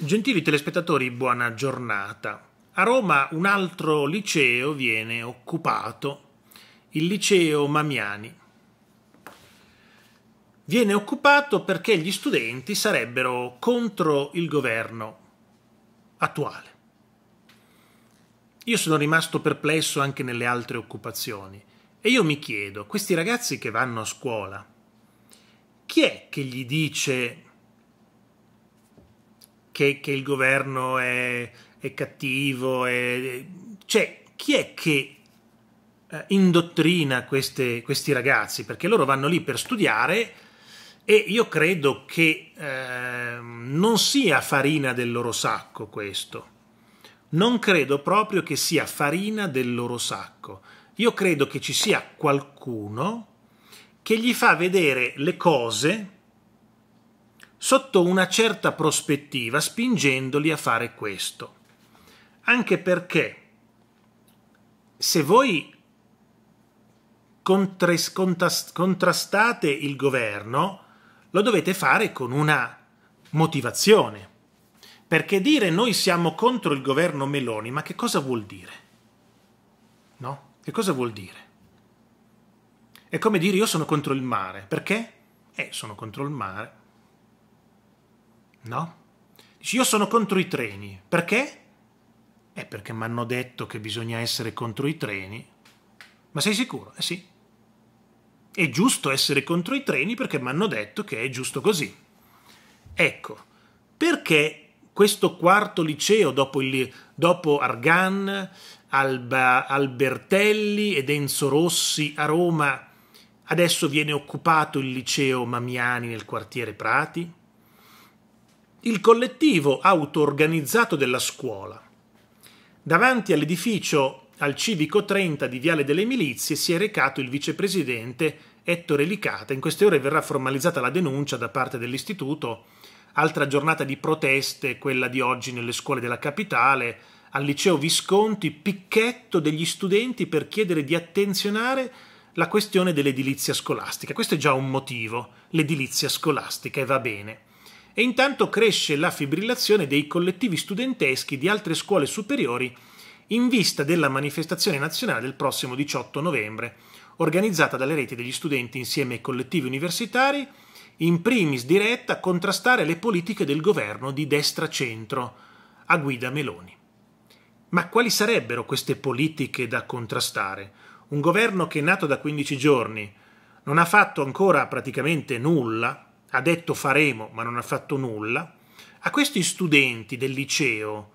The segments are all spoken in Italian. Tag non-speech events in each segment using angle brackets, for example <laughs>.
Gentili telespettatori, buona giornata. A Roma un altro liceo viene occupato, il liceo Mamiani. Viene occupato perché gli studenti sarebbero contro il governo attuale. Io sono rimasto perplesso anche nelle altre occupazioni e io mi chiedo, questi ragazzi che vanno a scuola, chi è che gli dice che, che il governo è, è cattivo, è, cioè chi è che eh, indottrina queste, questi ragazzi? Perché loro vanno lì per studiare e io credo che eh, non sia farina del loro sacco questo. Non credo proprio che sia farina del loro sacco. Io credo che ci sia qualcuno che gli fa vedere le cose sotto una certa prospettiva, spingendoli a fare questo. Anche perché se voi contrastate il governo, lo dovete fare con una motivazione. Perché dire noi siamo contro il governo Meloni, ma che cosa vuol dire? No? Che cosa vuol dire? È come dire io sono contro il mare. Perché? Eh, sono contro il mare no? Dici io sono contro i treni, perché? È perché mi hanno detto che bisogna essere contro i treni. Ma sei sicuro? Eh sì. È giusto essere contro i treni perché mi hanno detto che è giusto così. Ecco, perché questo quarto liceo dopo, il, dopo Argan, Alba, Albertelli ed Enzo Rossi a Roma, adesso viene occupato il liceo Mamiani nel quartiere Prati? il collettivo auto-organizzato della scuola. Davanti all'edificio al civico 30 di Viale delle Milizie si è recato il vicepresidente Ettore Licata. In queste ore verrà formalizzata la denuncia da parte dell'istituto. Altra giornata di proteste, quella di oggi nelle scuole della capitale. Al liceo Visconti, picchetto degli studenti per chiedere di attenzionare la questione dell'edilizia scolastica. Questo è già un motivo, l'edilizia scolastica, e va bene e intanto cresce la fibrillazione dei collettivi studenteschi di altre scuole superiori in vista della manifestazione nazionale del prossimo 18 novembre, organizzata dalle reti degli studenti insieme ai collettivi universitari, in primis diretta a contrastare le politiche del governo di destra-centro a guida Meloni. Ma quali sarebbero queste politiche da contrastare? Un governo che è nato da 15 giorni non ha fatto ancora praticamente nulla ha detto faremo ma non ha fatto nulla, a questi studenti del liceo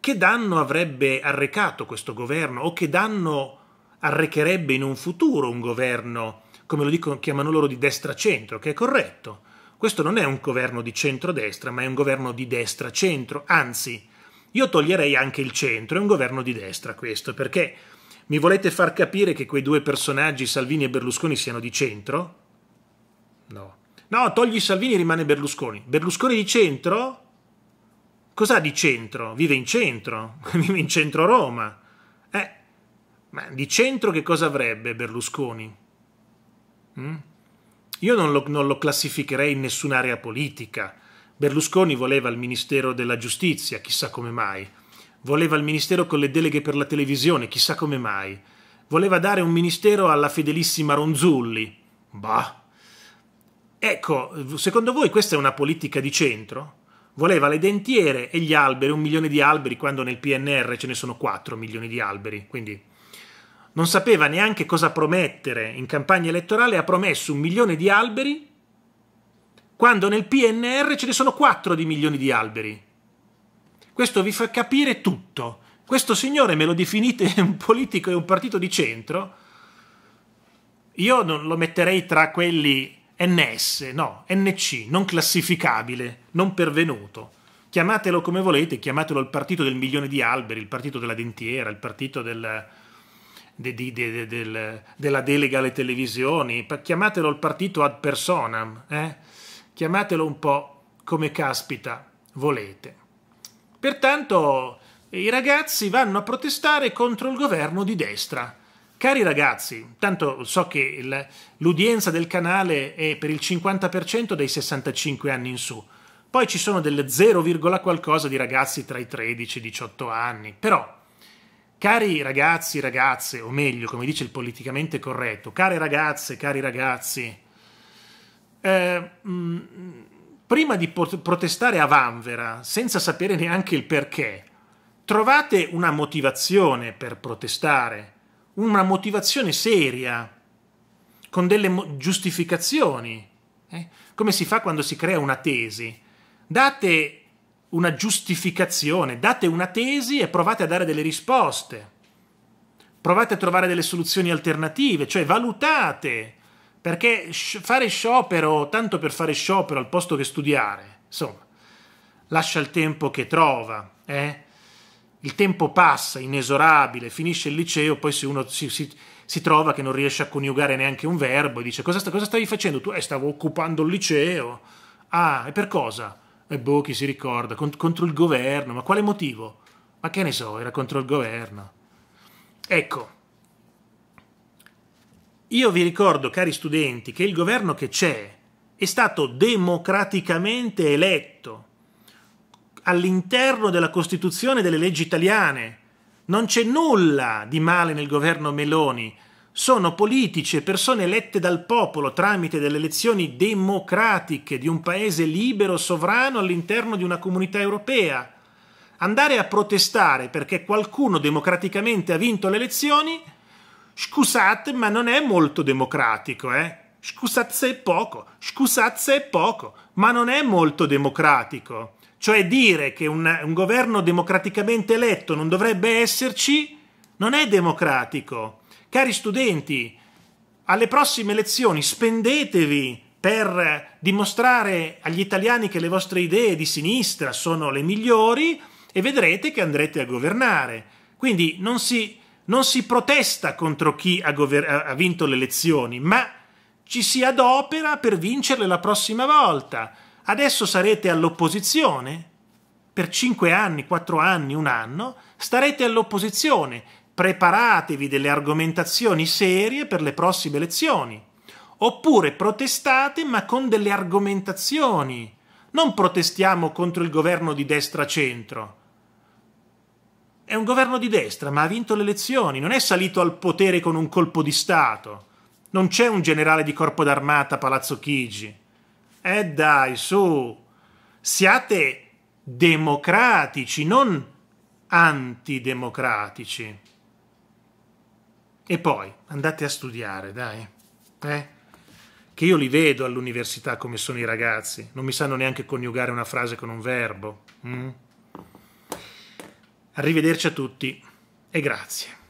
che danno avrebbe arrecato questo governo o che danno arrecherebbe in un futuro un governo, come lo dicono, chiamano loro di destra-centro, che è corretto. Questo non è un governo di centrodestra, ma è un governo di destra-centro, anzi, io toglierei anche il centro, è un governo di destra questo, perché mi volete far capire che quei due personaggi, Salvini e Berlusconi, siano di centro? No. No, togli Salvini e rimane Berlusconi. Berlusconi di centro? Cos'ha di centro? Vive in centro, <laughs> vive in centro Roma. Eh, ma di centro che cosa avrebbe Berlusconi? Mm? Io non lo, non lo classificherei in nessun'area politica. Berlusconi voleva il Ministero della Giustizia, chissà come mai. Voleva il Ministero con le deleghe per la televisione, chissà come mai. Voleva dare un ministero alla fedelissima Ronzulli. Bah! Ecco, secondo voi questa è una politica di centro? Voleva le dentiere e gli alberi, un milione di alberi, quando nel PNR ce ne sono 4 milioni di alberi, quindi non sapeva neanche cosa promettere in campagna elettorale, ha promesso un milione di alberi, quando nel PNR ce ne sono 4 di milioni di alberi. Questo vi fa capire tutto. Questo signore me lo definite <laughs> un politico e un partito di centro? Io non lo metterei tra quelli NS, no, NC, non classificabile, non pervenuto. Chiamatelo come volete, chiamatelo il partito del milione di alberi, il partito della dentiera, il partito del, de, de, de, della delega alle televisioni, chiamatelo il partito ad personam, eh? chiamatelo un po' come caspita volete. Pertanto i ragazzi vanno a protestare contro il governo di destra Cari ragazzi, tanto so che l'udienza del canale è per il 50% dei 65 anni in su, poi ci sono delle 0, qualcosa di ragazzi tra i 13 e i 18 anni, però cari ragazzi, ragazze, o meglio, come dice il politicamente corretto, care ragazze, cari ragazzi, eh, mh, mm, prima di protestare a Vanvera senza sapere neanche il perché, trovate una motivazione per protestare una motivazione seria, con delle mo- giustificazioni, eh? come si fa quando si crea una tesi. Date una giustificazione, date una tesi e provate a dare delle risposte, provate a trovare delle soluzioni alternative, cioè valutate, perché fare sciopero tanto per fare sciopero al posto che studiare, insomma, lascia il tempo che trova, eh? il tempo passa, inesorabile, finisce il liceo, poi se uno si, si, si, trova che non riesce a coniugare neanche un verbo e dice cosa, sta, cosa stavi facendo? Tu eh, stavo occupando il liceo. Ah, e per cosa? E eh, boh, chi si ricorda? Cont- contro il governo, ma quale motivo? Ma che ne so, era contro il governo. Ecco, io vi ricordo, cari studenti, che il governo che c'è è stato democraticamente eletto all'interno della Costituzione e delle leggi italiane. Non c'è nulla di male nel governo Meloni. Sono politici e persone elette dal popolo tramite delle elezioni democratiche di un paese libero, sovrano all'interno di una comunità europea. Andare a protestare perché qualcuno democraticamente ha vinto le elezioni, scusate, ma non è molto democratico, eh? Scusate se è poco, scusate se è poco, ma non è molto democratico. Cioè dire che un, un governo democraticamente eletto non dovrebbe esserci non è democratico. Cari studenti, alle prossime elezioni spendetevi per dimostrare agli italiani che le vostre idee di sinistra sono le migliori e vedrete che andrete a governare. Quindi non si, non si protesta contro chi ha, ha vinto le elezioni, ma ci si adopera per vincerle la prossima volta. Adesso sarete all'opposizione per cinque anni, quattro anni, un anno, starete all'opposizione, preparatevi delle argomentazioni serie per le prossime elezioni. Oppure protestate ma con delle argomentazioni. Non protestiamo contro il governo di destra-centro. È un governo di destra, ma ha vinto le elezioni, non è salito al potere con un colpo di Stato. Non c'è un generale di corpo d'armata a Palazzo Chigi. E eh dai, su, siate democratici, non antidemocratici. E poi andate a studiare, dai. Eh? Che io li vedo all'università come sono i ragazzi, non mi sanno neanche coniugare una frase con un verbo. Mm? Arrivederci a tutti e grazie.